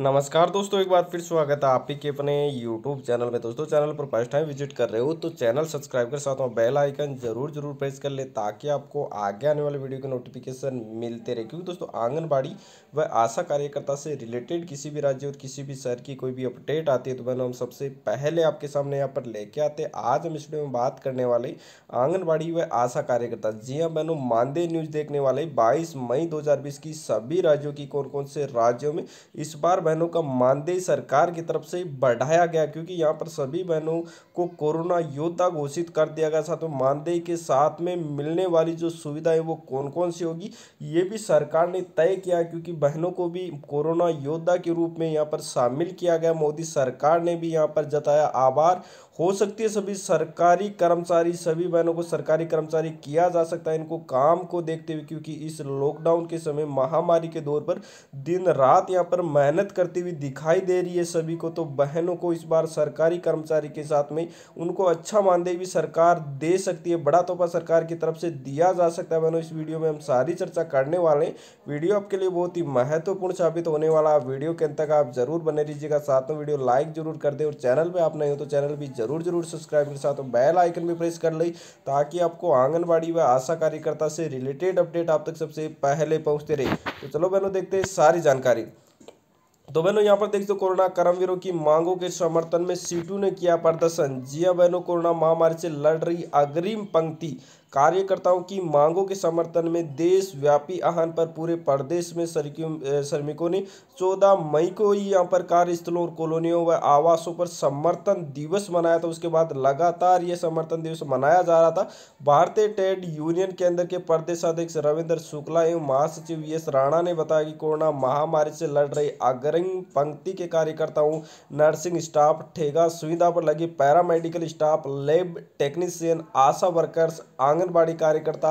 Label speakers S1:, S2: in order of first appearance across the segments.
S1: नमस्कार दोस्तों एक बार फिर स्वागत है आप ही के अपने यूट्यूब चैनल में दोस्तों चैनल पर फर्स्ट टाइम विजिट कर रहे हो तो चैनल सब्सक्राइब कर साथ में बेल आइकन जरूर जरूर प्रेस कर ले ताकि आपको आगे आने वाले वीडियो के नोटिफिकेशन मिलते रहे क्योंकि दोस्तों आंगनबाड़ी व आशा कार्यकर्ता से रिलेटेड किसी भी राज्य और किसी भी शहर की कोई भी अपडेट आती है तो मैंने हम सबसे पहले आपके सामने यहाँ पर लेके आते आज हम इस वीडियो में बात करने वाले आंगनबाड़ी व आशा कार्यकर्ता जी हाँ बहनों मानदेय न्यूज देखने वाले बाईस मई दो की सभी राज्यों की कौन कौन से राज्यों में इस बार बहनों का मानदेय सरकार की तरफ से बढ़ाया गया क्योंकि यहाँ पर सभी बहनों को कोरोना योद्धा घोषित कर दिया गया साथ में तो मानदेय के साथ में मिलने वाली जो सुविधा है वो कौन कौन सी होगी ये भी सरकार ने तय किया क्योंकि बहनों को भी कोरोना योद्धा के रूप में यहाँ पर शामिल किया गया मोदी सरकार ने भी यहाँ पर जताया आभार हो सकती है सभी सरकारी कर्मचारी सभी बहनों को सरकारी कर्मचारी किया जा सकता है इनको काम को देखते हुए क्योंकि इस लॉकडाउन के समय महामारी के दौर पर दिन रात यहाँ पर मेहनत करती हुई दिखाई दे रही है सभी को तो बहनों को इस बार सरकारी कर्मचारी के साथ में उनको अच्छा मानदेय भी सरकार दे सकती है बड़ा तोहफा सरकार की तरफ से दिया जा सकता है बहनों इस वीडियो में हम सारी चर्चा करने वाले हैं वीडियो आपके लिए बहुत ही महत्वपूर्ण साबित होने वाला वीडियो के अंत तक आप जरूर बने रहिएगा साथ में वीडियो लाइक जरूर कर दे और चैनल पर आप नहीं हो तो चैनल भी जरूर जरूर जरूर सब्सक्राइब के साथ बेल आइकन भी प्रेस कर ली ताकि आपको आंगनबाड़ी व आशा कार्यकर्ता से रिलेटेड अपडेट आप तक सबसे पहले पहुँचते रहे तो चलो बहनों देखते हैं सारी जानकारी तो बहनों यहाँ पर देखते हो कोरोना कर्मवीरों की मांगों के समर्थन में सीटू ने किया प्रदर्शन जिया बहनों कोरोना महामारी से लड़ रही अग्रिम पंक्ति कार्यकर्ताओं की मांगों के समर्थन में देशव्यापी आह्वान पर पूरे प्रदेश में श्रमिकों ने चौदह मई को ही यहाँ पर कार्यस्थलों और कॉलोनियों व आवासों पर समर्थन दिवस मनाया था उसके बाद लगातार ये समर्थन दिवस मनाया जा रहा था भारतीय ट्रेड यूनियन अंदर के प्रदेश अध्यक्ष रविंद्र शुक्ला एवं महासचिव एस राणा ने बताया कि कोरोना महामारी से लड़ रही अग्रिम पंक्ति के कार्यकर्ताओं नर्सिंग स्टाफ ठेगा सुविधा पर लगे paramedical staff lab technician ASHA workers आंग आंगनबाड़ी कार्यकर्ता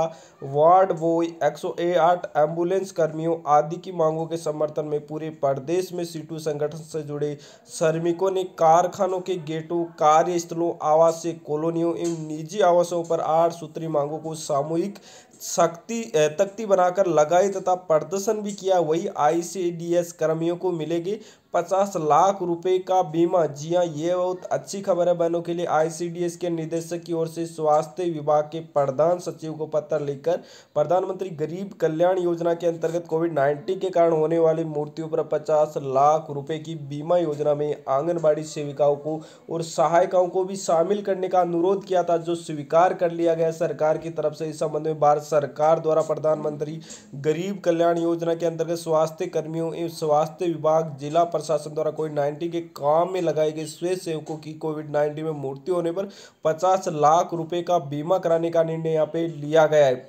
S1: वार्ड बॉय 108 एम्बुलेंस कर्मियों आदि की मांगों के समर्थन में पूरे प्रदेश में सीटू संगठन से जुड़े श्रमिकों ने कारखानों के गेटों कार्यस्थलों आवासीय कॉलोनियों एवं निजी आवासों पर आठ सूत्री मांगों को सामूहिक शक्ति तख्ती बनाकर लगाई तथा प्रदर्शन भी किया वही आईसीडीएस कर्मियों को मिलेगी पचास लाख रुपए का बीमा जी हाँ ये बहुत अच्छी खबर है बहनों के लिए आईसीडीएस के निदेशक की ओर से स्वास्थ्य विभाग के प्रधान सचिव को पत्र लिखकर प्रधानमंत्री गरीब कल्याण योजना के अंतर्गत कोविड नाइन्टीन के कारण होने वाली मूर्तियों पर पचास लाख रुपए की बीमा योजना में आंगनबाड़ी सेविकाओं को और सहायिकाओं को भी शामिल करने का अनुरोध किया था जो स्वीकार कर लिया गया सरकार की तरफ से इस संबंध में भारत सरकार द्वारा प्रधानमंत्री गरीब कल्याण योजना के अंतर्गत स्वास्थ्य कर्मियों एवं स्वास्थ्य विभाग जिला प्रशासन द्वारा कोविड नाइन्टीन के काम में लगाए गए स्वयं सेवकों की कोविड नाइन्टीन में मृत्यु होने पर पचास लाख रुपये का बीमा कराने का निर्णय यहाँ पे लिया गया है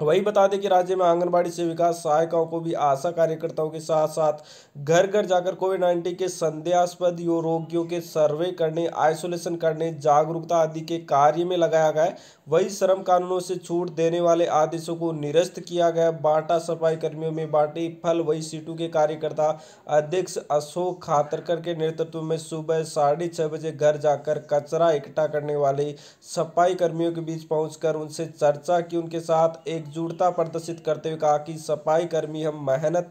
S1: वही बता दें कि राज्य में आंगनबाड़ी सेविका सहायिकाओं को भी आशा कार्यकर्ताओं के साथ साथ घर घर जाकर कोविड नाइन्टीन के संदेहास्पद रोगियों के सर्वे करने आइसोलेशन करने जागरूकता आदि के कार्य में लगाया गया वही श्रम कानूनों से छूट देने वाले आदेशों को निरस्त किया गया बांटा सफाई कर्मियों में बांटे फल वही सीटू के कार्यकर्ता अध्यक्ष अशोक खातरकर के नेतृत्व में सुबह साढ़े बजे घर जाकर कचरा इकट्ठा करने वाले सफाई कर्मियों के बीच पहुंचकर उनसे चर्चा की उनके साथ एक एकजुटता प्रदर्शित करते हुए कहा कि सफाई कर्मी हम मेहनत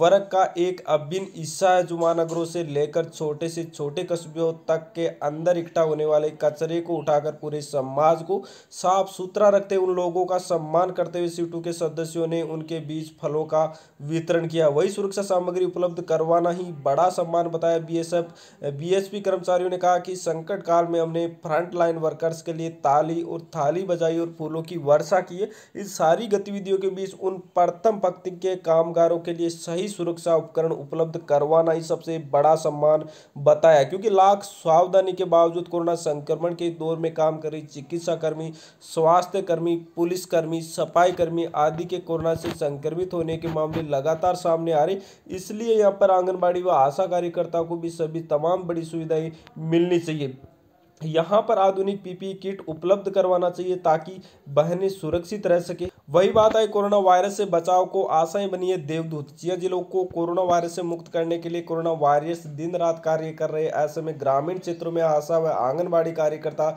S1: वर्ग का एक अभिन्न हिस्सा है जो महानगरों से लेकर छोटे से छोटे कस्बों तक के अंदर इकट्ठा होने वाले कचरे को उठाकर पूरे समाज को साफ सुथरा रखते उन लोगों का सम्मान करते हुए सीटू के सदस्यों ने उनके बीच फलों का वितरण किया वही सुरक्षा सामग्री उपलब्ध करवाना ही बड़ा सम्मान बताया बीएसएफ बीएसपी कर्मचारियों ने कहा कि संकट काल में हमने फ्रंट लाइन वर्कर्स के लिए ताली और थाली बजाई और फूलों की वर्षा की है इस सारी गतिविधियों के बीच उन प्रथम पंक्ति के कामगारों के लिए सही सुरक्षा उपकरण उपलब्ध करवाना ही सबसे बड़ा सम्मान बताया क्योंकि लाख सावधानी के बावजूद कोरोना संक्रमण के दौर में काम कर रही चिकित्सा कर्मी चिकित्साकर्मी कर्मी पुलिसकर्मी कर्मी आदि के कोरोना से संक्रमित होने के मामले लगातार सामने आ रहे इसलिए यहाँ पर आंगनबाड़ी व आशा कार्यकर्ताओं को भी सभी तमाम बड़ी सुविधाएं मिलनी चाहिए यहाँ पर आधुनिक पीपी किट उपलब्ध करवाना चाहिए ताकि बहनें सुरक्षित रह सके वही बात आई कोरोना वायरस से बचाव को आशाएं बनी है देवदूत चिया जिलों को कोरोना वायरस से मुक्त करने के लिए कोरोना वायरस दिन रात कार्य कर रहे ऐसे में ग्रामीण क्षेत्रों में आशा व आंगनबाड़ी कार्यकर्ता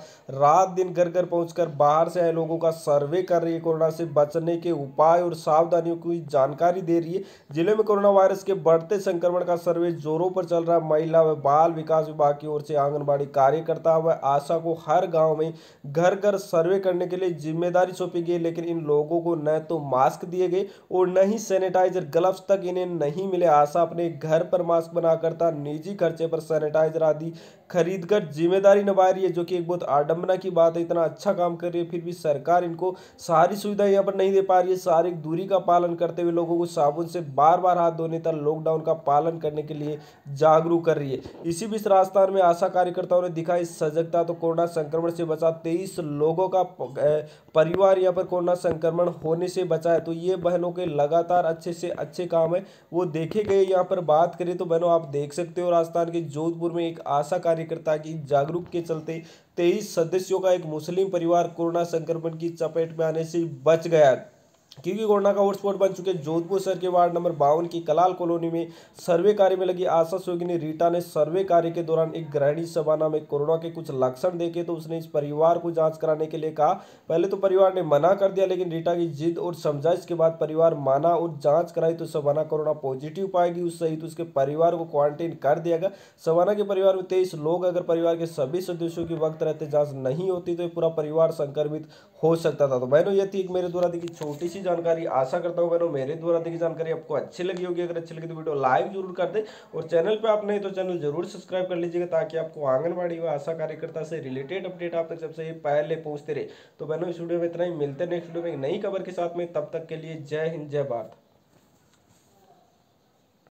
S1: रात दिन घर घर पहुंचकर बाहर से आए लोगों का सर्वे कर रही है कोरोना से बचने के उपाय और सावधानियों की जानकारी दे रही है जिले में कोरोना वायरस के बढ़ते संक्रमण का सर्वे जोरों पर चल रहा महिला व बाल विकास विभाग की ओर से आंगनबाड़ी कार्यकर्ता व आशा को हर गाँव में घर घर सर्वे करने के लिए जिम्मेदारी सौंपी गई लेकिन इन लोगों लोगों को न तो मास्क दिए गए और न ही सैनिटाइजर ग्लव्स तक इन्हें नहीं मिले आशा अपने घर पर मास्क बनाकर था निजी खर्चे पर सैनिटाइजर आदि खरीद कर जिम्मेदारी निभा रही है जो कि एक बहुत आडम्बना की बात है इतना अच्छा काम कर रही है फिर भी सरकार इनको सारी सुविधा यहाँ पर नहीं दे पा रही है सारी दूरी का पालन करते हुए लोगों को साबुन से बार बार हाथ धोने तक लॉकडाउन का पालन करने के लिए जागरूक कर रही है इसी बीच राजस्थान में आशा कार्यकर्ताओं ने दिखाई सजगता तो कोरोना संक्रमण से बचा तेईस लोगों का परिवार यहाँ पर कोरोना संक्रमण होने से बचा है तो ये बहनों के लगातार अच्छे से अच्छे काम है वो देखे गए यहाँ पर बात करें तो बहनों आप देख सकते हो राजस्थान के जोधपुर में एक आशा कार्यकर्ता की जागरूक के चलते तेईस सदस्यों का एक मुस्लिम परिवार कोरोना संक्रमण की चपेट में आने से बच गया क्योंकि कोरोना का हॉटस्पॉट बन चुके जोधपुर शहर के वार्ड नंबर बावन की कलाल कॉलोनी में सर्वे कार्य में लगी आशा सोगिनी रीटा ने सर्वे कार्य के दौरान एक गृहिणी सबाना में कोरोना के कुछ लक्षण देखे तो उसने इस परिवार को जांच कराने के लिए कहा पहले तो परिवार ने मना कर दिया लेकिन रीटा की जिद और समझाइश के बाद परिवार माना और जाँच कराई तो सबाना कोरोना पॉजिटिव पाएगी उस सहित उसके परिवार को क्वारंटीन कर दिया गया सबाना के परिवार में तेईस लोग अगर परिवार के सभी सदस्यों की वक्त रहते जाँच नहीं होती तो पूरा परिवार संक्रमित हो सकता था तो बहनों ये थी मेरे द्वारा देखी छोटी सी अच्छी जानकारी आशा करता हूँ बहनों मेरे द्वारा दी जानकारी आपको अच्छी लगी होगी अगर अच्छी लगी तो वीडियो लाइव जरूर कर दे और चैनल पर आप नहीं तो चैनल जरूर सब्सक्राइब कर लीजिएगा ताकि आपको आंगनबाड़ी व आशा कार्यकर्ता से रिलेटेड अपडेट आप तक सबसे पहले पहुँचते रहे तो बहनों इस वीडियो में इतना ही मिलते हैं नेक्स्ट वीडियो में नई खबर के साथ में तब तक के लिए जय हिंद जय भारत